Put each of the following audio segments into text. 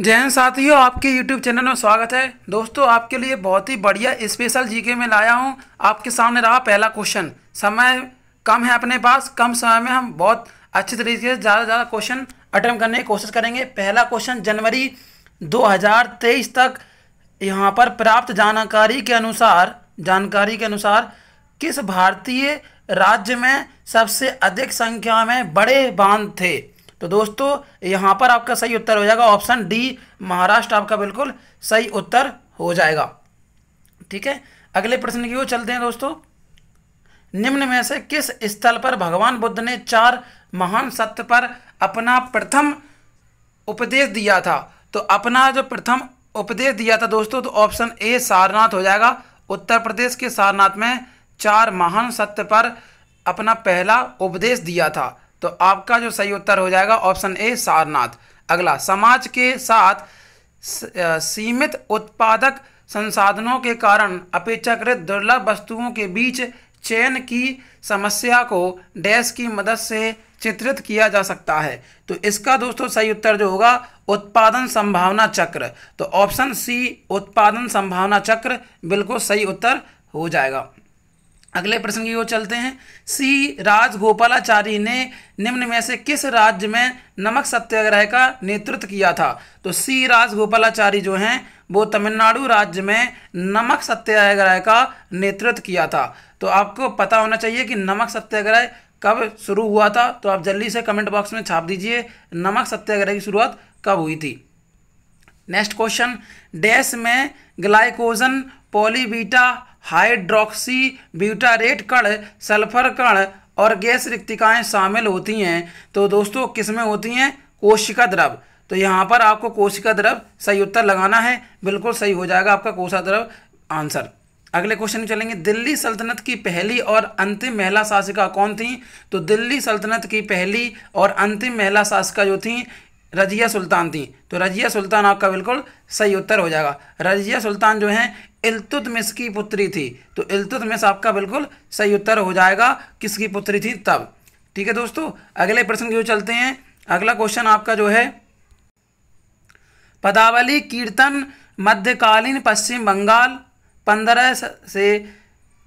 जय हिंद साथियों आपके YouTube चैनल में स्वागत है दोस्तों आपके लिए बहुत ही बढ़िया स्पेशल जीके में लाया हूँ आपके सामने रहा पहला क्वेश्चन समय कम है अपने पास कम समय में हम बहुत अच्छे तरीके से ज़्यादा से ज़्यादा क्वेश्चन अटैम्प करने की कोशिश करेंगे पहला क्वेश्चन जनवरी 2023 तक यहाँ पर प्राप्त जानकारी के अनुसार जानकारी के अनुसार किस भारतीय राज्य में सबसे अधिक संख्या में बड़े बांध थे तो दोस्तों यहाँ पर आपका सही उत्तर हो जाएगा ऑप्शन डी महाराष्ट्र आपका बिल्कुल सही उत्तर हो जाएगा ठीक है अगले प्रश्न की ओर चलते हैं दोस्तों निम्न में से किस स्थल पर भगवान बुद्ध ने चार महान सत्य पर अपना प्रथम उपदेश दिया था तो अपना जो प्रथम उपदेश दिया था दोस्तों तो ऑप्शन ए सारनाथ हो जाएगा उत्तर प्रदेश के सारनाथ में चार महान सत्य पर अपना पहला उपदेश दिया था तो आपका जो सही उत्तर हो जाएगा ऑप्शन ए सारनाथ अगला समाज के साथ सीमित उत्पादक संसाधनों के कारण अपेक्षाकृत दुर्लभ वस्तुओं के बीच चयन की समस्या को डैश की मदद से चित्रित किया जा सकता है तो इसका दोस्तों सही उत्तर जो होगा उत्पादन संभावना चक्र तो ऑप्शन सी उत्पादन संभावना चक्र बिल्कुल सही उत्तर हो जाएगा अगले प्रश्न की ओर चलते हैं सी राजगोपालाचारी ने निम्न में से किस राज्य में नमक सत्याग्रह का नेतृत्व किया था तो सी राजगोपालाचारी जो हैं वो तमिलनाडु राज्य में नमक सत्याग्रह का नेतृत्व किया था तो आपको पता होना चाहिए कि नमक सत्याग्रह कब शुरू हुआ था तो आप जल्दी से कमेंट बॉक्स में छाप दीजिए नमक सत्याग्रह की शुरुआत कब हुई थी नेक्स्ट क्वेश्चन डैश में ग्लाइकोजन पॉलीबीटा हाइड्रोक्सी ब्यूटारेट कण सल्फर कण और गैस रिक्तिकाएँ शामिल होती हैं तो दोस्तों किस में होती हैं कोशिका द्रव तो यहाँ पर आपको कोशिका द्रव सही उत्तर लगाना है बिल्कुल सही हो जाएगा आपका कोशा द्रव आंसर अगले क्वेश्चन चलेंगे दिल्ली सल्तनत की पहली और अंतिम महिला शासिका कौन थी तो दिल्ली सल्तनत की पहली और अंतिम महिला शासिका जो थी रजिया सुल्तान थी तो रजिया सुल्तान आपका बिल्कुल सही उत्तर हो जाएगा रजिया सुल्तान जो हैं इल्तुतमिस की पुत्री थी तो इल्तुतमिस आपका बिल्कुल सही उत्तर हो जाएगा किसकी पुत्री थी तब ठीक है दोस्तों अगले प्रश्न की ओर चलते हैं अगला क्वेश्चन आपका जो है पदावली कीर्तन मध्यकालीन पश्चिम बंगाल पंद्रह से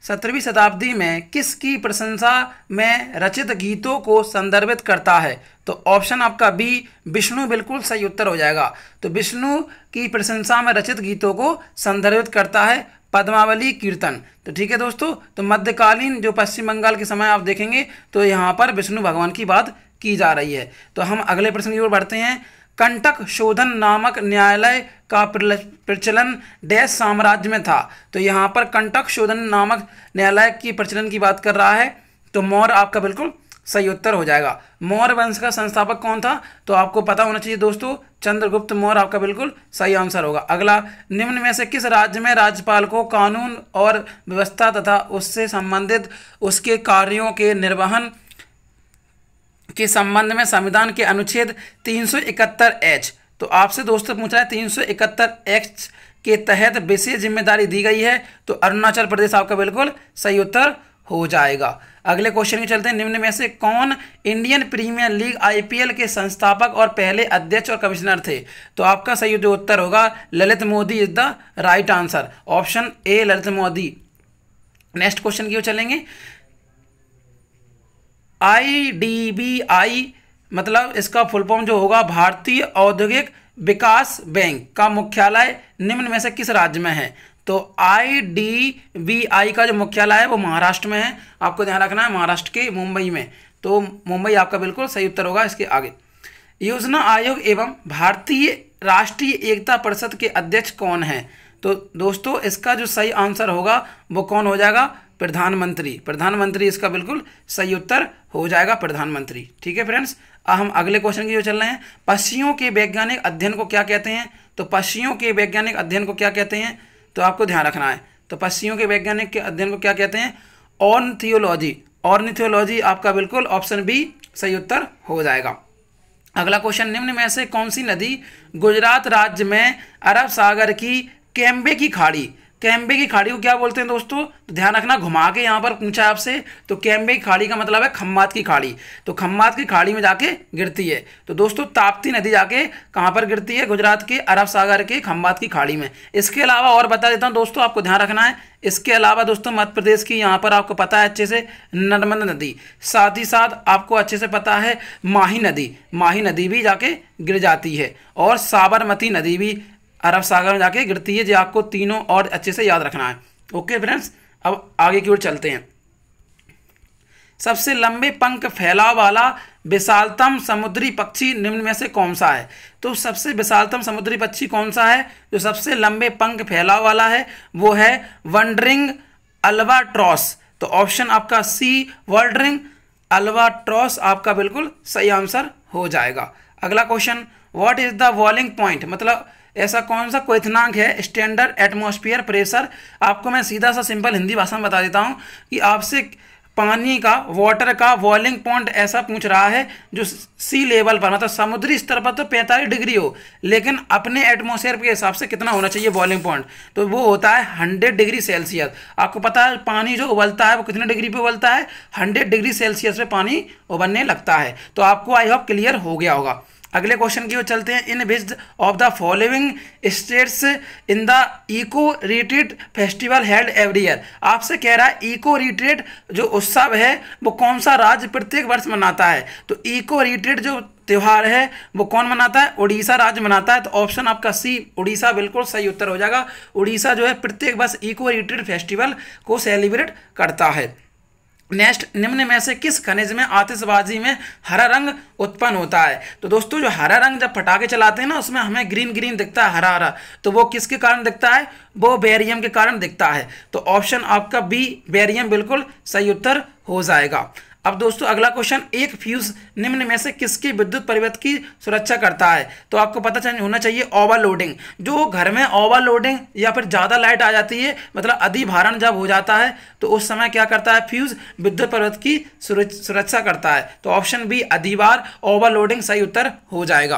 सत्रहवीं शताब्दी में किसकी प्रशंसा में रचित गीतों को संदर्भित करता है तो ऑप्शन आपका बी विष्णु बिल्कुल सही उत्तर हो जाएगा तो विष्णु की प्रशंसा में रचित गीतों को संदर्भित करता है पद्मावली कीर्तन तो ठीक है दोस्तों तो मध्यकालीन जो पश्चिम बंगाल के समय आप देखेंगे तो यहाँ पर विष्णु भगवान की बात की जा रही है तो हम अगले प्रश्न की ओर बढ़ते हैं कंटक शोधन नामक न्यायालय का प्रचलन डैश साम्राज्य में था तो यहाँ पर कंटक शोधन नामक न्यायालय की प्रचलन की बात कर रहा है तो मौर्य आपका बिल्कुल सही उत्तर हो जाएगा मौर्य वंश का संस्थापक कौन था तो आपको पता होना चाहिए दोस्तों चंद्रगुप्त मौर्य आपका बिल्कुल सही आंसर होगा अगला निम्न में से किस राज्य में राज्यपाल को कानून और व्यवस्था तथा उससे संबंधित उसके कार्यों के निर्वहन के संबंध में संविधान के अनुच्छेद 371 एच तो आपसे दोस्तों पूछा है 371 एच के तहत विशेष जिम्मेदारी दी गई है तो अरुणाचल प्रदेश आपका बिल्कुल सही उत्तर हो जाएगा अगले क्वेश्चन में चलते हैं निम्न में से कौन इंडियन प्रीमियर लीग आईपीएल के संस्थापक और पहले अध्यक्ष और कमिश्नर थे तो आपका सही जो उत्तर होगा Lalit Modi is the right answer option A Lalit Modi next question की ओर चलेंगे आई डी बी आई मतलब इसका फुल फॉर्म जो होगा भारतीय औद्योगिक विकास बैंक का मुख्यालय निम्न में से किस राज्य में है तो आई डी बी आई का जो मुख्यालय है वो महाराष्ट्र में है आपको ध्यान रखना है महाराष्ट्र के मुंबई में तो मुंबई आपका बिल्कुल सही उत्तर होगा इसके आगे योजना आयोग एवं भारतीय राष्ट्रीय एकता परिषद के अध्यक्ष कौन है तो दोस्तों इसका जो सही आंसर होगा वो कौन हो जाएगा प्रधानमंत्री प्रधानमंत्री इसका बिल्कुल सही उत्तर हो जाएगा प्रधानमंत्री ठीक है फ्रेंड्स अब हम अगले क्वेश्चन की जो चल रहे हैं पशियों के वैज्ञानिक अध्ययन को क्या कहते हैं तो पशियों के वैज्ञानिक अध्ययन को क्या कहते हैं तो आपको ध्यान रखना है तो पशियों के वैज्ञानिक के अध्ययन को क्या कहते हैं ऑर्निथियोलॉजी ऑर्निथियोलॉजी आपका बिल्कुल ऑप्शन बी सही उत्तर हो जाएगा अगला क्वेश्चन निम्न में से कौन सी नदी गुजरात राज्य में अरब सागर की कैम्बे की खाड़ी कैम्बे की खाड़ी को क्या बोलते हैं दोस्तों तो ध्यान रखना घुमा के यहाँ पर पूछा आपसे तो कैम्बे की खाड़ी का मतलब है खम्मात की खाड़ी तो खम्मात की खाड़ी में जाके गिरती है तो दोस्तों ताप्ती नदी जाके कहाँ पर गिरती है गुजरात के अरब सागर के खम्बात की खाड़ी में इसके अलावा और बता देता हूँ दोस्तों आपको ध्यान रखना है इसके अलावा दोस्तों मध्य प्रदेश की यहाँ पर आपको पता है अच्छे से नर्मदा नदी साथ ही साथ आपको अच्छे से पता है माही नदी माही नदी भी जाके गिर जाती है और साबरमती नदी भी अरब सागर में जाके गिरती है जो आपको तीनों और अच्छे से याद रखना है ओके फ्रेंड्स अब आगे की ओर चलते हैं सबसे लंबे पंख फैलाव वाला विशालतम समुद्री पक्षी निम्न में से कौन सा है तो सबसे विशालतम समुद्री पक्षी कौन सा है जो सबसे लंबे पंख फैलाव वाला है वो है वंडरिंग अलवा ट्रॉस तो ऑप्शन आपका सी वर्ल्डरिंग अलवा ट्रॉस आपका बिल्कुल सही आंसर हो जाएगा अगला question what is the boiling point मतलब ऐसा कौन सा क्वेथनांक है स्टैंडर्ड एटमोसफियर प्रेशर आपको मैं सीधा सा सिंपल हिंदी भाषा में बता देता हूँ कि आपसे पानी का वाटर का बॉइलिंग पॉइंट ऐसा पूछ रहा है जो सी लेवल पर मतलब समुद्री स्तर पर तो 45 डिग्री हो लेकिन अपने एटमोसफेयर के हिसाब से कितना होना चाहिए बॉइलिंग पॉइंट तो वो होता है 100 डिग्री सेल्सियस आपको पता है पानी जो उबलता है वो कितने डिग्री पे उबलता है 100 डिग्री सेल्सियस पे पानी उबलने लगता है तो आपको आई होप क्लियर हो गया होगा अगले क्वेश्चन की ओर चलते हैं in which of the following states in the eco retreat festival held every year आपसे कह रहा है इको रिट्रीट जो उत्सव है वो कौन सा राज्य प्रत्येक वर्ष मनाता है तो इको रिट्रीट जो त्यौहार है वो कौन मनाता है उड़ीसा राज्य मनाता है तो ऑप्शन आपका सी उड़ीसा बिल्कुल सही उत्तर हो जाएगा उड़ीसा जो है प्रत्येक वर्ष इको रिट्रीट फेस्टिवल को सेलिब्रेट करता है नेक्स्ट निम्न में से किस खनिज में आतिशबाजी में हरा रंग उत्पन्न होता है तो दोस्तों जो हरा रंग जब पटाखे चलाते हैं ना उसमें हमें ग्रीन ग्रीन दिखता है हरा हरा तो वो किसके कारण दिखता है वो बेरियम के कारण दिखता है तो ऑप्शन आपका बी बेरियम बिल्कुल सही उत्तर हो जाएगा अब दोस्तों अगला क्वेश्चन एक फ्यूज निम्न में से किसकी विद्युत परिवर्त की सुरक्षा करता है तो आपको पता चाहिए होना चाहिए ओवरलोडिंग जो घर में ओवरलोडिंग या फिर ज़्यादा लाइट आ जाती है मतलब अधिभारण जब हो जाता है तो उस समय क्या करता है फ्यूज विद्युत परिवर्त की सुरक्षा करता है तो ऑप्शन बी अधिभार ओवरलोडिंग सही उत्तर हो जाएगा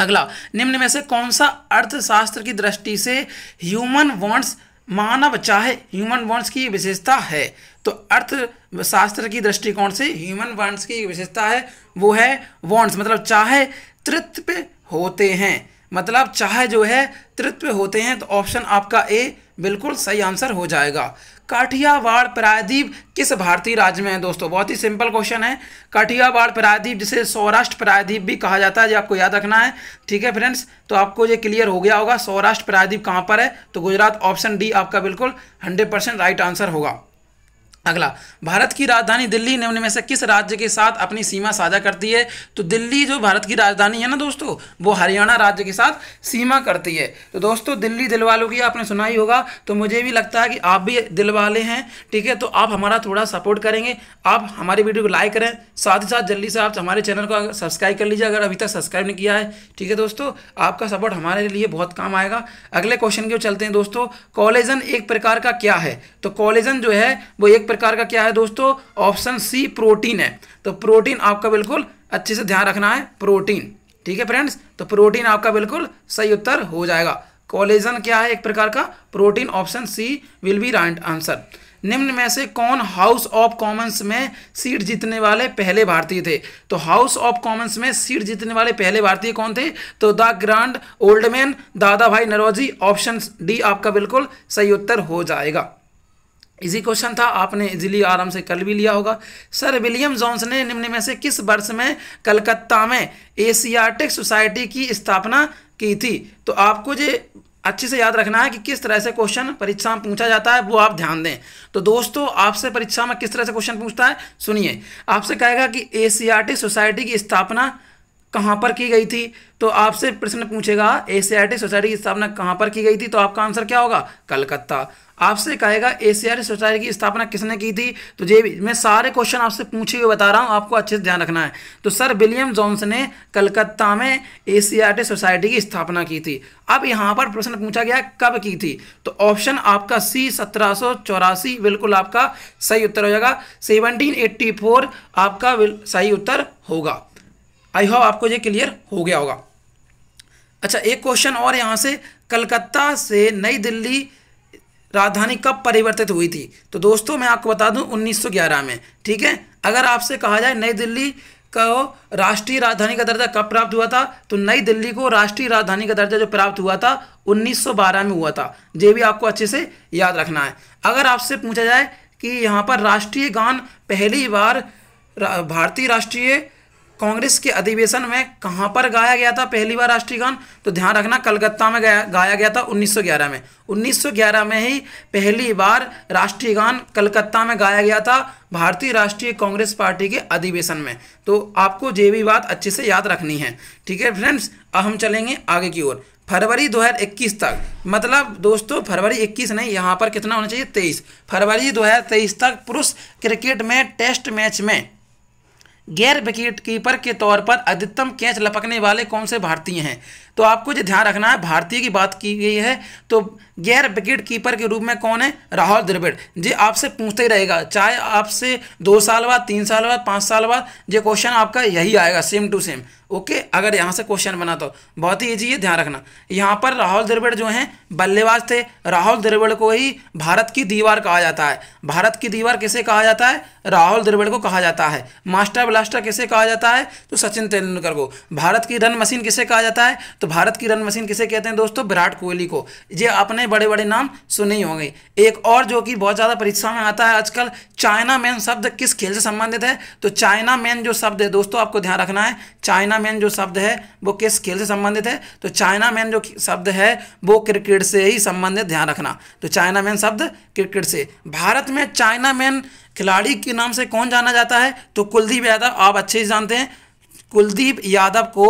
अगला निम्न में से कौन सा अर्थशास्त्र की दृष्टि से ह्यूमन वॉन्ट्स मानव चाहे ह्यूमन बॉन्ड्स की विशेषता है तो अर्थशास्त्र की दृष्टिकोण से ह्यूमन बॉन्ड्स की विशेषता है वो है बॉन्ड्स मतलब चाहे तृत्व होते हैं मतलब चाहे जो है तृत्व होते हैं तो ऑप्शन आपका ए बिल्कुल सही आंसर हो जाएगा काठियावाड़ प्रायद्वीप किस भारतीय राज्य में है दोस्तों बहुत ही सिंपल क्वेश्चन है काठियावाड़ प्रायद्वीप जिसे सौराष्ट्र प्रायद्वीप भी कहा जाता है जो आपको याद रखना है ठीक है फ्रेंड्स तो आपको ये क्लियर हो गया होगा सौराष्ट्र प्रायद्वीप कहाँ पर है तो गुजरात ऑप्शन डी आपका बिल्कुल हंड्रेड परसेंट राइट आंसर होगा अगला भारत की राजधानी दिल्ली निम्न में से किस राज्य के साथ अपनी सीमा साझा करती है तो दिल्ली जो भारत की राजधानी है ना दोस्तों वो हरियाणा राज्य के साथ सीमा करती है तो दोस्तों दिल्ली दिल वालों की आपने सुना ही होगा तो मुझे भी लगता है कि आप भी दिल वाले हैं ठीक है तो आप हमारा थोड़ा सपोर्ट करेंगे आप हमारी वीडियो को लाइक करें साथ ही साथ जल्दी से आप हमारे चैनल को सब्सक्राइब कर लीजिए अगर अभी तक सब्सक्राइब नहीं किया है ठीक है दोस्तों आपका सपोर्ट हमारे लिए बहुत काम आएगा अगले क्वेश्चन की चलते हैं दोस्तों कॉलेजन एक प्रकार का क्या है तो कॉलेजन जो है वो एक प्रकार का क्या है दोस्तों ऑप्शन सी प्रोटीन है तो प्रोटीन आपका बिल्कुल अच्छे से ध्यान रखना है प्रोटीन ठीक है फ्रेंड्स तो प्रोटीन आपका बिल्कुल सही उत्तर हो जाएगा कोलेजन क्या है एक प्रकार का protein option C will be right answer निम्न में से कौन हाउस ऑफ कॉमन्स में सीट जीतने वाले पहले भारतीय थे तो हाउस ऑफ कॉमन्स में सीट जीतने वाले पहले भारतीय कौन थे तो द ग्रांड ओल्डमैन दादा भाई नरोजी ऑप्शन डी आपका बिल्कुल सही उत्तर हो जाएगा इजी क्वेश्चन था आपने इजीली आराम से कल भी लिया होगा सर विलियम जॉन्स ने निम्न में से किस वर्ष में कलकत्ता में एशियाटिक सोसाइटी की स्थापना की थी तो आपको जो अच्छे से याद रखना है कि किस तरह से क्वेश्चन परीक्षा में पूछा जाता है वो आप ध्यान दें तो दोस्तों आपसे परीक्षा में किस तरह से क्वेश्चन पूछता है सुनिए आपसे कहेगा कि एशियाटिक सोसाइटी की स्थापना कहाँ पर की गई थी तो आपसे प्रश्न पूछेगा एशियाटिक सोसाइटी की स्थापना कहाँ पर की गई थी तो आपका आंसर क्या होगा कलकत्ता आपसे कहेगा एशियाटिक सोसाइटी की स्थापना किसने की थी तो ये मैं सारे क्वेश्चन आपसे पूछे हुए बता रहा हूँ आपको अच्छे से ध्यान रखना है तो सर विलियम जॉन्स ने कलकत्ता में एशियाटिक सोसाइटी की स्थापना की थी अब यहाँ पर प्रश्न पूछा गया कब की थी तो ऑप्शन आपका सी सत्रह बिल्कुल आपका सही उत्तर हो जाएगा सेवनटीन आपका सही उत्तर होगा आई होप आपको ये क्लियर हो गया होगा अच्छा एक क्वेश्चन और यहाँ से कलकत्ता से नई दिल्ली राजधानी कब परिवर्तित हुई थी तो दोस्तों मैं आपको बता दूं 1911 में ठीक है अगर आपसे कहा जाए नई दिल्ली को राष्ट्रीय राजधानी का दर्जा कब प्राप्त हुआ था तो नई दिल्ली को राष्ट्रीय राजधानी का दर्जा जो प्राप्त हुआ था 1912 में हुआ था ये भी आपको अच्छे से याद रखना है अगर आपसे पूछा जाए कि यहाँ पर राष्ट्रीय गान पहली बार भारतीय राष्ट्रीय कांग्रेस के अधिवेशन में कहाँ पर गाया गया था पहली बार राष्ट्रीय गान तो ध्यान रखना कलकत्ता में गाया गाया गया था 1911 में 1911 में ही पहली बार राष्ट्रीय गान कलकत्ता में गाया गया था भारतीय राष्ट्रीय कांग्रेस पार्टी के अधिवेशन में तो आपको ये भी बात अच्छे से याद रखनी है ठीक है फ्रेंड्स अब हम चलेंगे आगे की ओर फरवरी 2021 तक मतलब दोस्तों फरवरी 21 नहीं यहाँ पर कितना होना चाहिए 23 फरवरी 2023 तक पुरुष क्रिकेट में टेस्ट मैच में गैर विकेट कीपर के तौर पर अधिकतम कैच लपकने वाले कौन से भारतीय हैं तो आपको जो ध्यान रखना है भारतीय की बात की गई है तो गैर विकेट कीपर के रूप में कौन है राहुल द्रविड़ जी आपसे पूछते ही रहेगा चाहे आपसे दो साल बाद तीन साल बाद पाँच साल बाद ये क्वेश्चन आपका यही आएगा सेम टू सेम ओके अगर यहाँ से क्वेश्चन बना तो बहुत ही ईजी है ध्यान रखना यहाँ पर राहुल द्रविड़ जो हैं बल्लेबाज थे राहुल द्रविड़ को ही भारत की दीवार कहा जाता है भारत की दीवार किसे कहा जाता है राहुल द्रविड़ को कहा जाता है मास्टर ब्लास्टर किसे कहा जाता है तो सचिन तेंदुलकर को भारत की रन मशीन किसे कहा जाता है तो भारत की रन मशीन किसे कहते हैं दोस्तों विराट कोहली को ये अपने बड़े बड़े नाम सुने ही होंगे एक और जो कि बहुत ज़्यादा परीक्षा में आता है आजकल चाइना मैन शब्द किस खेल से संबंधित है तो चाइना मैन जो शब्द है दोस्तों आपको ध्यान रखना है चाइना मैन जो शब्द है वो किस खेल से संबंधित है तो चाइना मैन जो शब्द है वो क्रिकेट से ही संबंधित ध्यान रखना तो चाइना मैन शब्द क्रिकेट से भारत में चाइना मैन खिलाड़ी के नाम से कौन जाना जाता है तो कुलदीप यादव आप अच्छे से जानते हैं कुलदीप यादव को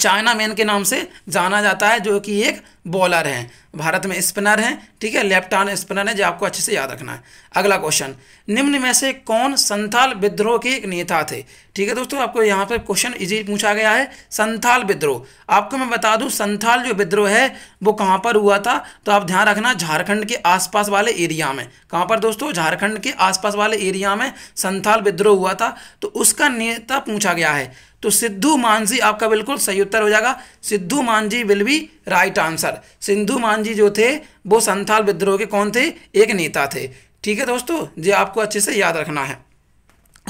चाइना मैन के नाम से जाना जाता है जो कि एक बॉलर हैं भारत में स्पिनर हैं ठीक है लेफ्ट आर्म स्पिनर है जो आपको अच्छे से याद रखना है अगला क्वेश्चन निम्न में से कौन संथाल विद्रोह के एक नेता थे ठीक है दोस्तों आपको यहाँ पर क्वेश्चन इजी पूछा गया है संथाल विद्रोह आपको मैं बता दूँ संथाल जो विद्रोह है वो कहाँ पर हुआ था तो आप ध्यान रखना झारखंड के आसपास वाले एरिया में कहाँ पर दोस्तों झारखंड के आसपास वाले एरिया में संथाल विद्रोह हुआ था तो उसका नेता पूछा गया है तो सिद्धू मांझी आपका बिल्कुल सही उत्तर हो जाएगा Sidhu Manjhi will be right answer Sindhu Manjhi जो थे वो संथाल विद्रोह के कौन थे एक नेता थे ठीक है दोस्तों जो आपको अच्छे से याद रखना है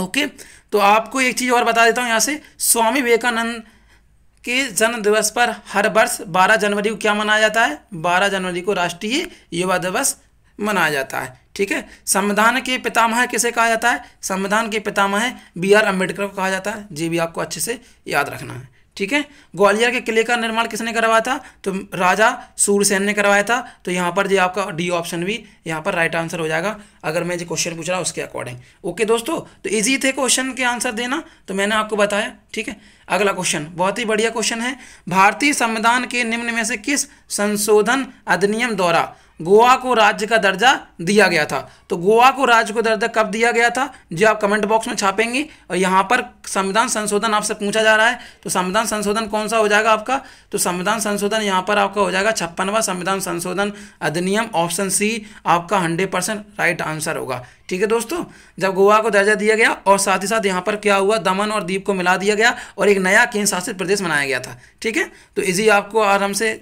ओके तो आपको एक चीज़ और बता देता हूँ यहाँ से स्वामी विवेकानंद के जन्म दिवस पर हर वर्ष 12 जनवरी को क्या मनाया जाता है 12 जनवरी को राष्ट्रीय युवा दिवस मनाया जाता है ठीक है संविधान के पितामह किसे कहा जाता है संविधान के पितामह बी आर अम्बेडकर को कहा जाता है ये भी आपको अच्छे से याद रखना है ठीक है ग्वालियर के किले का निर्माण किसने करवाया था तो राजा सूरसेन ने करवाया था तो यहाँ पर जो आपका डी ऑप्शन भी यहाँ पर राइट आंसर हो जाएगा अगर मैं जो क्वेश्चन पूछ रहा हूँ उसके अकॉर्डिंग ओके दोस्तों तो इजी थे क्वेश्चन के आंसर देना तो मैंने आपको बताया ठीक है अगला क्वेश्चन बहुत ही बढ़िया क्वेश्चन है भारतीय संविधान के निम्न में से किस संशोधन अधिनियम द्वारा गोवा को राज्य का दर्जा दिया गया था तो गोवा को राज्य को दर्जा कब दिया गया था जो आप कमेंट बॉक्स में छापेंगे और यहाँ पर संविधान संशोधन आपसे पूछा जा रहा है तो संविधान संशोधन कौन सा हो जाएगा आपका तो संविधान संशोधन यहाँ पर आपका हो जाएगा छप्पनवा संविधान संशोधन अधिनियम ऑप्शन सी आपका हंड्रेड परसेंट राइट आंसर होगा ठीक है दोस्तों जब गोवा को दर्जा दिया गया और साथ ही साथ यहाँ पर क्या हुआ दमन और द्वीप को मिला दिया गया और एक नया केंद्र शासित प्रदेश बनाया गया था ठीक है तो इजी आपको आराम से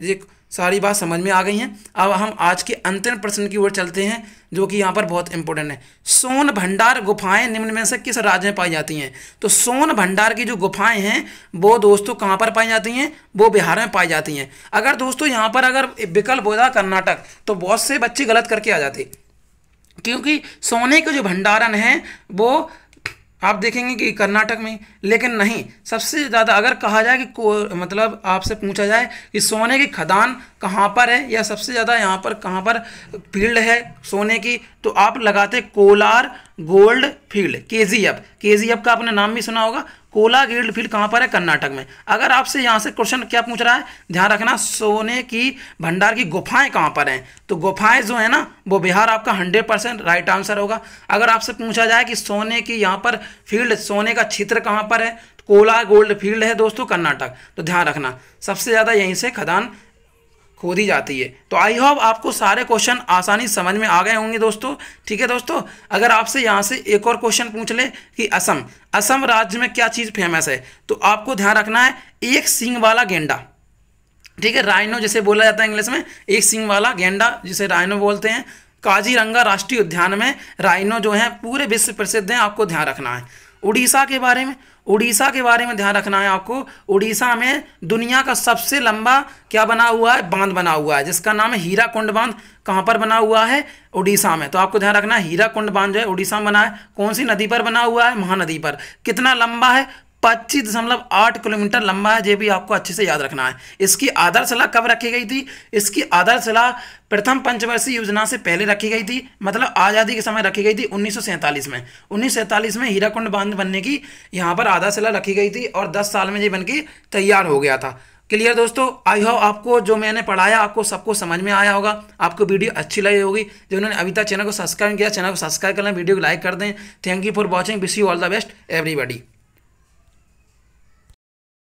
सारी बात समझ में आ गई हैं अब हम आज के अंतिम प्रश्न की ओर चलते हैं जो कि यहाँ पर बहुत इंपॉर्टेंट है सोन भंडार गुफाएं निम्न में से किस राज्य में पाई जाती हैं तो सोन भंडार की जो गुफाएं हैं वो दोस्तों कहाँ पर पाई जाती हैं वो बिहार में पाई जाती हैं अगर दोस्तों यहाँ पर अगर विकल्प होता कर्नाटक तो बहुत से बच्चे गलत करके आ जाते क्योंकि सोने के जो भंडारण हैं वो आप देखेंगे कि कर्नाटक में लेकिन नहीं सबसे ज़्यादा अगर कहा जाए कि मतलब आपसे पूछा जाए कि सोने की खदान कहाँ पर है या सबसे ज़्यादा यहाँ पर कहाँ पर फील्ड है सोने की तो आप लगाते कोलार गोल्ड फील्ड के जी एफ के जी एफ का आपने नाम भी सुना होगा कोला गोल्ड फील्ड कहाँ पर है कर्नाटक में अगर आपसे यहाँ से क्वेश्चन क्या पूछ रहा है ध्यान रखना सोने की भंडार की गुफाएं कहाँ पर हैं तो गुफाएं जो है ना वो बिहार आपका 100 परसेंट राइट आंसर होगा अगर आपसे पूछा जाए कि सोने की यहाँ पर फील्ड सोने का क्षेत्र कहाँ पर है तो कोला गोल्ड फील्ड है दोस्तों कर्नाटक तो ध्यान रखना सबसे ज़्यादा यहीं से खदान खोदी जाती है तो आई होप आपको सारे क्वेश्चन आसानी समझ में आ गए होंगे दोस्तों ठीक है दोस्तों अगर आपसे यहाँ से एक और क्वेश्चन पूछ ले कि असम असम राज्य में क्या चीज़ फेमस है तो आपको ध्यान रखना है एक सिंग वाला गेंडा ठीक है राइनो जिसे बोला जाता है इंग्लिश में एक सिंग वाला गेंडा जिसे राइनो बोलते हैं काजीरंगा राष्ट्रीय उद्यान में राइनो जो है पूरे विश्व प्रसिद्ध हैं आपको ध्यान रखना है उड़ीसा के बारे में उड़ीसा के बारे में ध्यान रखना है आपको उड़ीसा में दुनिया का सबसे लंबा क्या बना हुआ है बांध बना हुआ है जिसका नाम है हीरा कुंड बांध कहाँ पर बना हुआ है उड़ीसा में तो आपको ध्यान रखना है हीरा कुंड बांध जो है उड़ीसा में बना है कौन सी नदी पर बना हुआ है महानदी पर कितना लंबा है पच्चीस दशमलव आठ किलोमीटर लंबा है ये भी आपको अच्छे से याद रखना है इसकी आधारशिला कब रखी गई थी इसकी आधारशिला प्रथम पंचवर्षीय योजना से पहले रखी गई थी मतलब आज़ादी के समय रखी गई थी उन्नीस में उन्नीस में हीराकुंड बांध बनने की यहाँ पर आधारशिला रखी गई थी और दस साल में ये बनकर तैयार हो गया था क्लियर दोस्तों आई होप आपको जो मैंने पढ़ाया आपको सबको समझ में आया होगा आपको वीडियो अच्छी लगी होगी उन्होंने अभी तक चैनल को सब्सक्राइब किया चैनल को सब्सक्राइब कर लें वीडियो को लाइक कर दें thank you for watching wish you all the best everybody